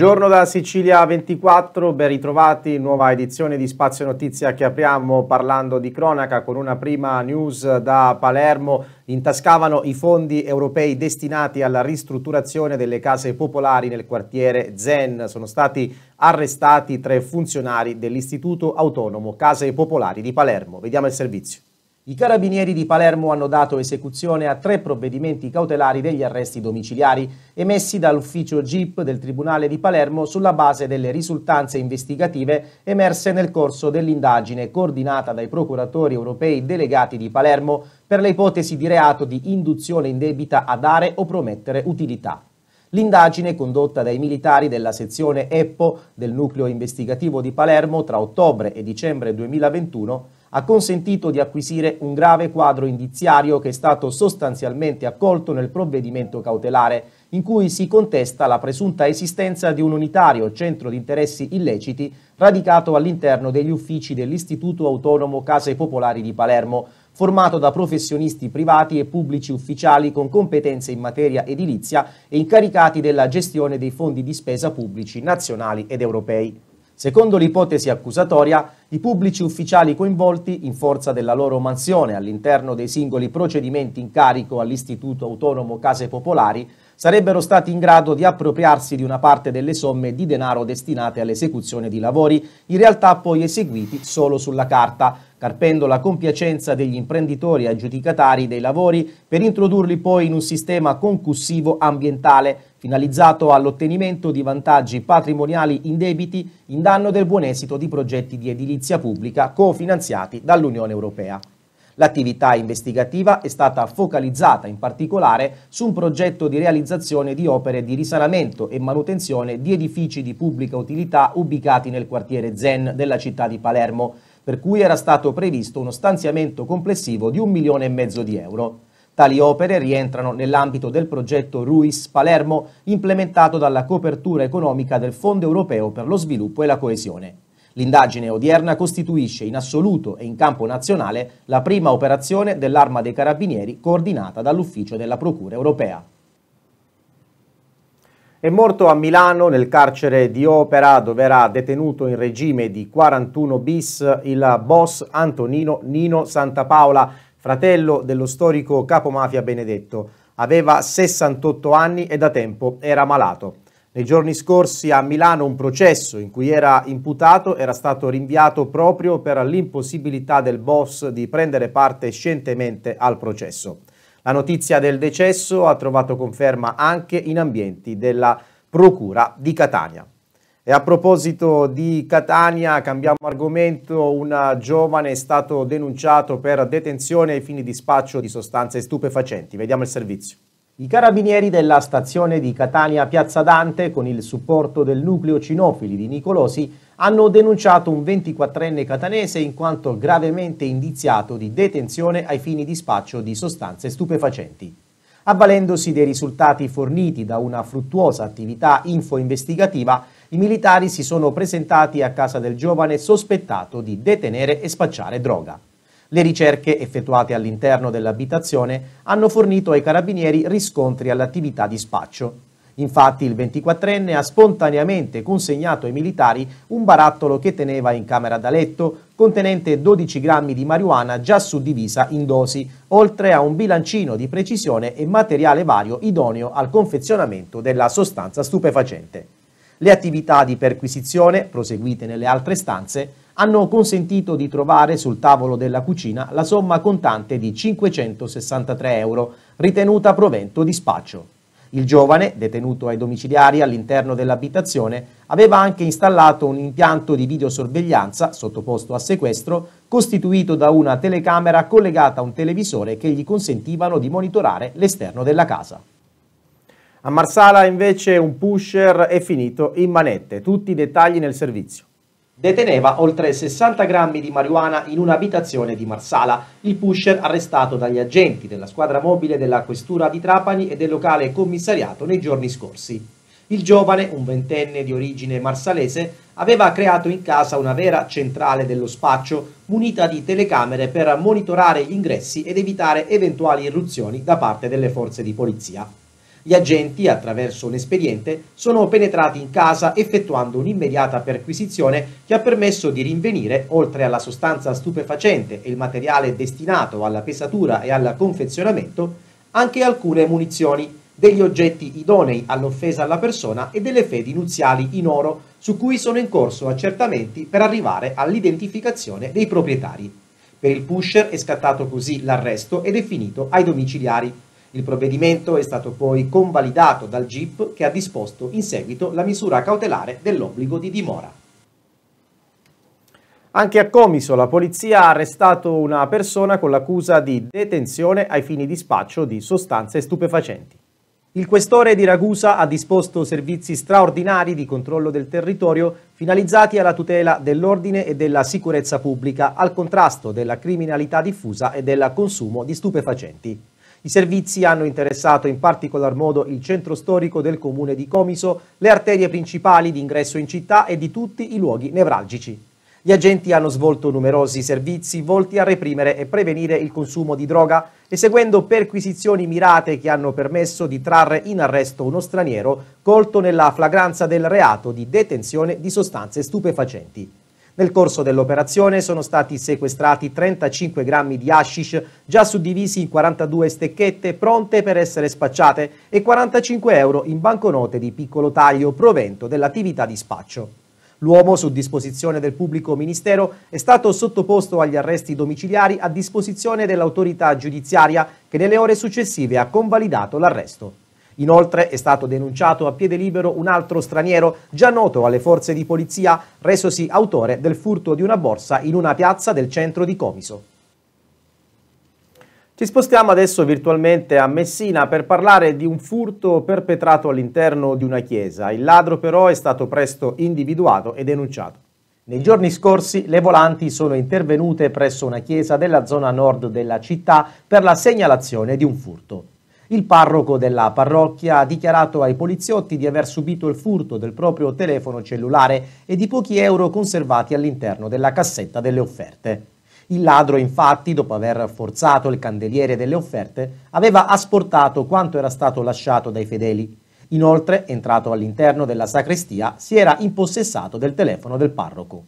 Buongiorno da Sicilia 24, ben ritrovati, nuova edizione di Spazio Notizia che apriamo parlando di cronaca con una prima news da Palermo. Intascavano i fondi europei destinati alla ristrutturazione delle case popolari nel quartiere Zen. Sono stati arrestati tre funzionari dell'Istituto Autonomo Case Popolari di Palermo. Vediamo il servizio. I carabinieri di Palermo hanno dato esecuzione a tre provvedimenti cautelari degli arresti domiciliari emessi dall'ufficio GIP del Tribunale di Palermo sulla base delle risultanze investigative emerse nel corso dell'indagine coordinata dai procuratori europei delegati di Palermo per le ipotesi di reato di induzione indebita a dare o promettere utilità. L'indagine condotta dai militari della sezione EPPO del nucleo investigativo di Palermo tra ottobre e dicembre 2021 ha consentito di acquisire un grave quadro indiziario che è stato sostanzialmente accolto nel provvedimento cautelare, in cui si contesta la presunta esistenza di un unitario centro di interessi illeciti radicato all'interno degli uffici dell'Istituto Autonomo Case Popolari di Palermo, formato da professionisti privati e pubblici ufficiali con competenze in materia edilizia e incaricati della gestione dei fondi di spesa pubblici nazionali ed europei. Secondo l'ipotesi accusatoria, i pubblici ufficiali coinvolti, in forza della loro mansione all'interno dei singoli procedimenti in carico all'Istituto Autonomo Case Popolari, sarebbero stati in grado di appropriarsi di una parte delle somme di denaro destinate all'esecuzione di lavori, in realtà poi eseguiti solo sulla carta, carpendo la compiacenza degli imprenditori aggiudicatari dei lavori per introdurli poi in un sistema concussivo ambientale finalizzato all'ottenimento di vantaggi patrimoniali indebiti in danno del buon esito di progetti di edilizia pubblica cofinanziati dall'Unione Europea. L'attività investigativa è stata focalizzata in particolare su un progetto di realizzazione di opere di risanamento e manutenzione di edifici di pubblica utilità ubicati nel quartiere Zen della città di Palermo, per cui era stato previsto uno stanziamento complessivo di un milione e mezzo di euro. Tali opere rientrano nell'ambito del progetto RUIS Palermo implementato dalla copertura economica del Fondo europeo per lo sviluppo e la coesione. L'indagine odierna costituisce in assoluto e in campo nazionale la prima operazione dell'Arma dei Carabinieri coordinata dall'Ufficio della Procura europea. È morto a Milano nel carcere di Opera dove era detenuto in regime di 41 bis il boss Antonino Nino Santapaola, fratello dello storico capomafia Benedetto. Aveva 68 anni e da tempo era malato. Nei giorni scorsi a Milano un processo in cui era imputato era stato rinviato proprio per l'impossibilità del boss di prendere parte scientemente al processo. La notizia del decesso ha trovato conferma anche in ambienti della Procura di Catania. E a proposito di Catania, cambiamo argomento, un giovane è stato denunciato per detenzione ai fini di spaccio di sostanze stupefacenti. Vediamo il servizio. I carabinieri della stazione di Catania Piazza Dante, con il supporto del nucleo cinofili di Nicolosi, hanno denunciato un 24enne catanese in quanto gravemente indiziato di detenzione ai fini di spaccio di sostanze stupefacenti. Avvalendosi dei risultati forniti da una fruttuosa attività info-investigativa, i militari si sono presentati a casa del giovane sospettato di detenere e spacciare droga. Le ricerche effettuate all'interno dell'abitazione hanno fornito ai carabinieri riscontri all'attività di spaccio. Infatti il 24enne ha spontaneamente consegnato ai militari un barattolo che teneva in camera da letto, contenente 12 grammi di marijuana già suddivisa in dosi, oltre a un bilancino di precisione e materiale vario idoneo al confezionamento della sostanza stupefacente. Le attività di perquisizione, proseguite nelle altre stanze, hanno consentito di trovare sul tavolo della cucina la somma contante di 563 euro, ritenuta provento di spaccio. Il giovane, detenuto ai domiciliari all'interno dell'abitazione, aveva anche installato un impianto di videosorveglianza sottoposto a sequestro, costituito da una telecamera collegata a un televisore che gli consentivano di monitorare l'esterno della casa. A Marsala invece un pusher è finito in manette, tutti i dettagli nel servizio. Deteneva oltre 60 grammi di marijuana in un'abitazione di Marsala. Il pusher arrestato dagli agenti della squadra mobile della Questura di Trapani e del locale commissariato nei giorni scorsi. Il giovane, un ventenne di origine marsalese, aveva creato in casa una vera centrale dello spaccio munita di telecamere per monitorare gli ingressi ed evitare eventuali irruzioni da parte delle forze di polizia. Gli agenti, attraverso un espediente, sono penetrati in casa effettuando un'immediata perquisizione che ha permesso di rinvenire, oltre alla sostanza stupefacente e il materiale destinato alla pesatura e al confezionamento, anche alcune munizioni, degli oggetti idonei all'offesa alla persona e delle fedi nuziali in oro, su cui sono in corso accertamenti per arrivare all'identificazione dei proprietari. Per il pusher è scattato così l'arresto ed è finito ai domiciliari. Il provvedimento è stato poi convalidato dal GIP che ha disposto in seguito la misura cautelare dell'obbligo di dimora. Anche a Comiso la polizia ha arrestato una persona con l'accusa di detenzione ai fini di spaccio di sostanze stupefacenti. Il questore di Ragusa ha disposto servizi straordinari di controllo del territorio finalizzati alla tutela dell'ordine e della sicurezza pubblica, al contrasto della criminalità diffusa e del consumo di stupefacenti. I servizi hanno interessato in particolar modo il centro storico del comune di Comiso, le arterie principali di ingresso in città e di tutti i luoghi nevralgici. Gli agenti hanno svolto numerosi servizi volti a reprimere e prevenire il consumo di droga, eseguendo perquisizioni mirate che hanno permesso di trarre in arresto uno straniero colto nella flagranza del reato di detenzione di sostanze stupefacenti. Nel corso dell'operazione sono stati sequestrati 35 grammi di hashish già suddivisi in 42 stecchette pronte per essere spacciate e 45 euro in banconote di piccolo taglio provento dell'attività di spaccio. L'uomo, su disposizione del pubblico ministero, è stato sottoposto agli arresti domiciliari a disposizione dell'autorità giudiziaria che nelle ore successive ha convalidato l'arresto. Inoltre è stato denunciato a piede libero un altro straniero già noto alle forze di polizia, resosi autore del furto di una borsa in una piazza del centro di Comiso. Ci spostiamo adesso virtualmente a Messina per parlare di un furto perpetrato all'interno di una chiesa. Il ladro però è stato presto individuato e denunciato. Nei giorni scorsi le volanti sono intervenute presso una chiesa della zona nord della città per la segnalazione di un furto. Il parroco della parrocchia ha dichiarato ai poliziotti di aver subito il furto del proprio telefono cellulare e di pochi euro conservati all'interno della cassetta delle offerte. Il ladro, infatti, dopo aver forzato il candeliere delle offerte, aveva asportato quanto era stato lasciato dai fedeli. Inoltre, entrato all'interno della sacrestia, si era impossessato del telefono del parroco.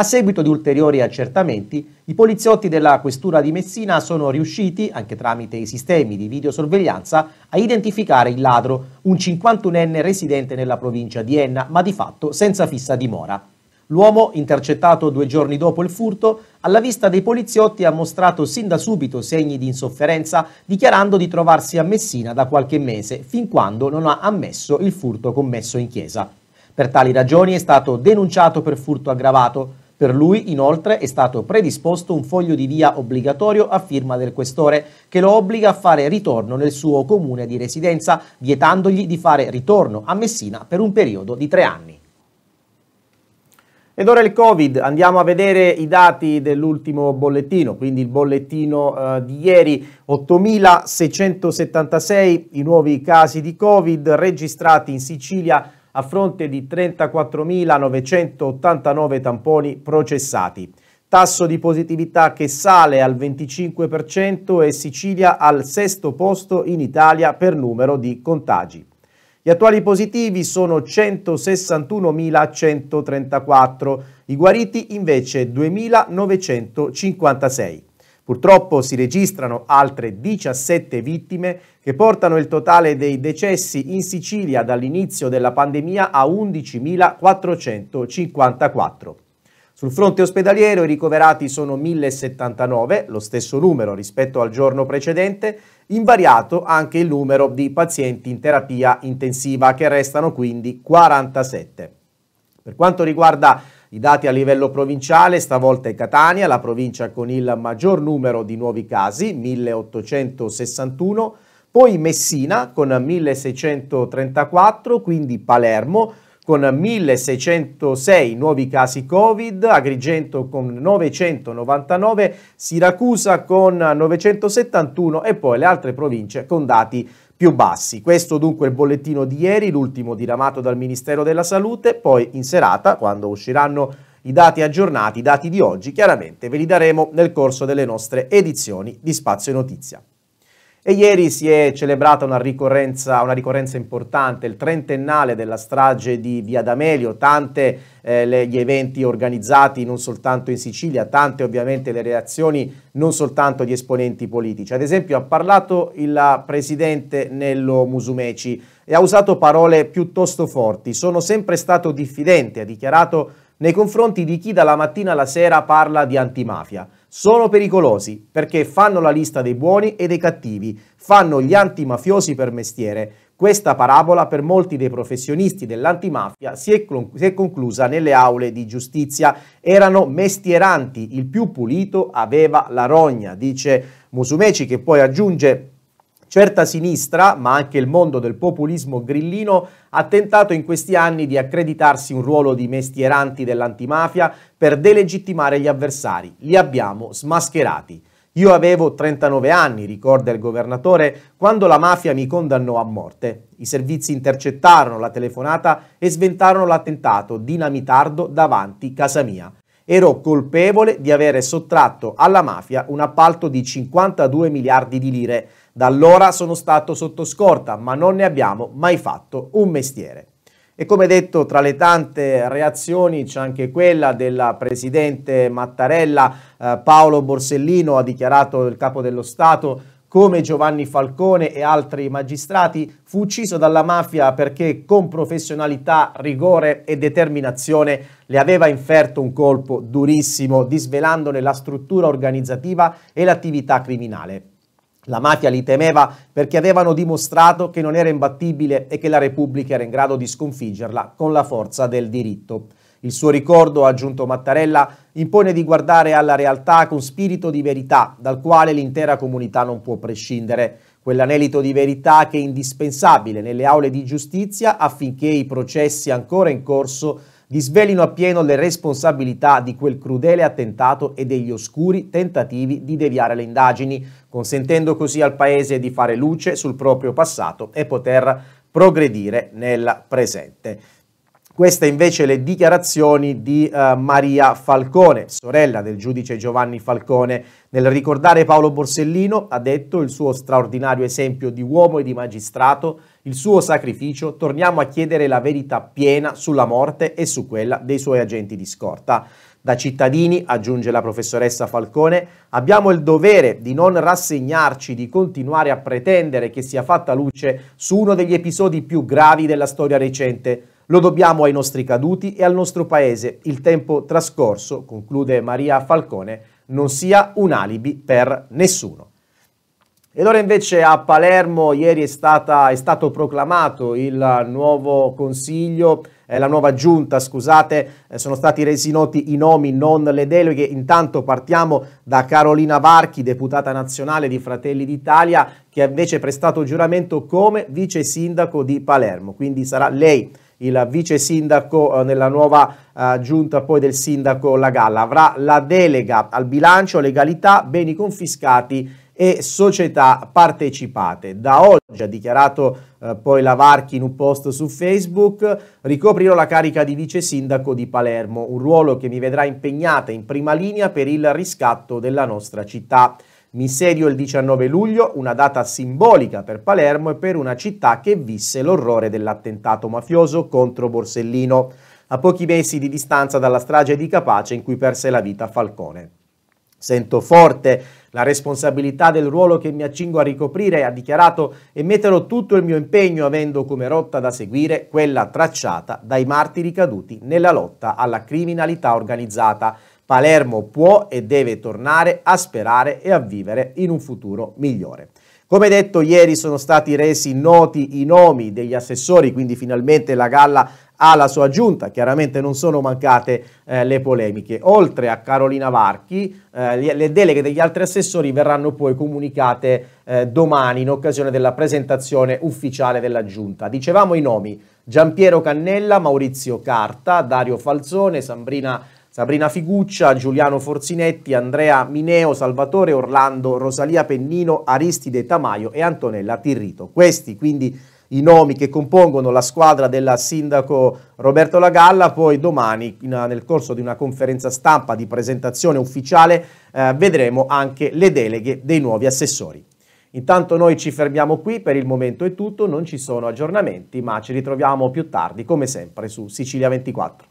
A seguito di ulteriori accertamenti, i poliziotti della Questura di Messina sono riusciti, anche tramite i sistemi di videosorveglianza, a identificare il ladro, un 51enne residente nella provincia di Enna, ma di fatto senza fissa dimora. L'uomo, intercettato due giorni dopo il furto, alla vista dei poliziotti ha mostrato sin da subito segni di insofferenza, dichiarando di trovarsi a Messina da qualche mese, fin quando non ha ammesso il furto commesso in chiesa. Per tali ragioni è stato denunciato per furto aggravato, per lui, inoltre, è stato predisposto un foglio di via obbligatorio a firma del questore, che lo obbliga a fare ritorno nel suo comune di residenza, vietandogli di fare ritorno a Messina per un periodo di tre anni. Ed ora il Covid, andiamo a vedere i dati dell'ultimo bollettino, quindi il bollettino eh, di ieri, 8.676 i nuovi casi di Covid registrati in Sicilia a fronte di 34.989 tamponi processati. Tasso di positività che sale al 25% e Sicilia al sesto posto in Italia per numero di contagi. Gli attuali positivi sono 161.134, i guariti invece 2.956. Purtroppo si registrano altre 17 vittime che portano il totale dei decessi in Sicilia dall'inizio della pandemia a 11.454. Sul fronte ospedaliero i ricoverati sono 1079, lo stesso numero rispetto al giorno precedente, invariato anche il numero di pazienti in terapia intensiva che restano quindi 47. Per quanto riguarda i dati a livello provinciale, stavolta è Catania, la provincia con il maggior numero di nuovi casi, 1861, poi Messina con 1634, quindi Palermo con 1606 nuovi casi Covid, Agrigento con 999, Siracusa con 971 e poi le altre province con dati più bassi. Questo dunque il bollettino di ieri, l'ultimo diramato dal Ministero della Salute, poi in serata, quando usciranno i dati aggiornati, i dati di oggi, chiaramente ve li daremo nel corso delle nostre edizioni di Spazio Notizia. E ieri si è celebrata una ricorrenza, una ricorrenza, importante, il trentennale della strage di Via D'Amelio, tante eh, le, gli eventi organizzati non soltanto in Sicilia, tante ovviamente le reazioni non soltanto di esponenti politici. Ad esempio ha parlato il presidente Nello Musumeci e ha usato parole piuttosto forti. Sono sempre stato diffidente, ha dichiarato, nei confronti di chi dalla mattina alla sera parla di antimafia. Sono pericolosi perché fanno la lista dei buoni e dei cattivi, fanno gli antimafiosi per mestiere. Questa parabola per molti dei professionisti dell'antimafia si è, si è conclusa nelle aule di giustizia. Erano mestieranti, il più pulito aveva la rogna, dice Musumeci che poi aggiunge Certa sinistra, ma anche il mondo del populismo grillino, ha tentato in questi anni di accreditarsi un ruolo di mestieranti dell'antimafia per delegittimare gli avversari. Li abbiamo smascherati. Io avevo 39 anni, ricorda il governatore, quando la mafia mi condannò a morte. I servizi intercettarono la telefonata e sventarono l'attentato dinamitardo davanti casa mia ero colpevole di avere sottratto alla mafia un appalto di 52 miliardi di lire, da allora sono stato sotto scorta, ma non ne abbiamo mai fatto un mestiere. E come detto, tra le tante reazioni c'è anche quella della presidente Mattarella. Eh, Paolo Borsellino ha dichiarato il capo dello Stato come Giovanni Falcone e altri magistrati, fu ucciso dalla mafia perché con professionalità, rigore e determinazione le aveva inferto un colpo durissimo, disvelandone la struttura organizzativa e l'attività criminale. La mafia li temeva perché avevano dimostrato che non era imbattibile e che la Repubblica era in grado di sconfiggerla con la forza del diritto. Il suo ricordo, ha aggiunto Mattarella, impone di guardare alla realtà con spirito di verità, dal quale l'intera comunità non può prescindere. Quell'anelito di verità che è indispensabile nelle aule di giustizia affinché i processi ancora in corso disvelino appieno le responsabilità di quel crudele attentato e degli oscuri tentativi di deviare le indagini, consentendo così al Paese di fare luce sul proprio passato e poter progredire nel presente. Queste invece le dichiarazioni di eh, Maria Falcone, sorella del giudice Giovanni Falcone. Nel ricordare Paolo Borsellino ha detto il suo straordinario esempio di uomo e di magistrato, il suo sacrificio, torniamo a chiedere la verità piena sulla morte e su quella dei suoi agenti di scorta. Da cittadini, aggiunge la professoressa Falcone, abbiamo il dovere di non rassegnarci, di continuare a pretendere che sia fatta luce su uno degli episodi più gravi della storia recente lo dobbiamo ai nostri caduti e al nostro Paese. Il tempo trascorso, conclude Maria Falcone, non sia un alibi per nessuno. Ed ora invece a Palermo ieri è, stata, è stato proclamato il nuovo consiglio, eh, la nuova giunta, scusate, eh, sono stati resi noti i nomi, non le deleghe. Intanto partiamo da Carolina Varchi, deputata nazionale di Fratelli d'Italia, che ha invece prestato giuramento come vice sindaco di Palermo, quindi sarà lei il vice sindaco eh, nella nuova uh, giunta poi del sindaco La Galla. Avrà la delega al bilancio, legalità, beni confiscati e società partecipate. Da oggi, ha dichiarato eh, poi la Varchi in un post su Facebook, ricoprirò la carica di vice sindaco di Palermo, un ruolo che mi vedrà impegnata in prima linea per il riscatto della nostra città. Miserio il 19 luglio, una data simbolica per Palermo e per una città che visse l'orrore dell'attentato mafioso contro Borsellino, a pochi mesi di distanza dalla strage di Capace in cui perse la vita Falcone. Sento forte la responsabilità del ruolo che mi accingo a ricoprire, ha dichiarato, e metterò tutto il mio impegno avendo come rotta da seguire quella tracciata dai martiri caduti nella lotta alla criminalità organizzata, Palermo può e deve tornare a sperare e a vivere in un futuro migliore. Come detto ieri sono stati resi noti i nomi degli assessori, quindi finalmente la galla ha la sua giunta, chiaramente non sono mancate eh, le polemiche. Oltre a Carolina Varchi, eh, le deleghe degli altri assessori verranno poi comunicate eh, domani in occasione della presentazione ufficiale della giunta. Dicevamo i nomi, Giampiero Cannella, Maurizio Carta, Dario Falzone, Sambrina Sabrina Figuccia, Giuliano Forzinetti, Andrea Mineo, Salvatore Orlando, Rosalia Pennino, Aristide Tamaio e Antonella Tirrito. Questi quindi i nomi che compongono la squadra della sindaco Roberto Lagalla, poi domani in, nel corso di una conferenza stampa di presentazione ufficiale eh, vedremo anche le deleghe dei nuovi assessori. Intanto noi ci fermiamo qui, per il momento è tutto, non ci sono aggiornamenti, ma ci ritroviamo più tardi come sempre su Sicilia 24.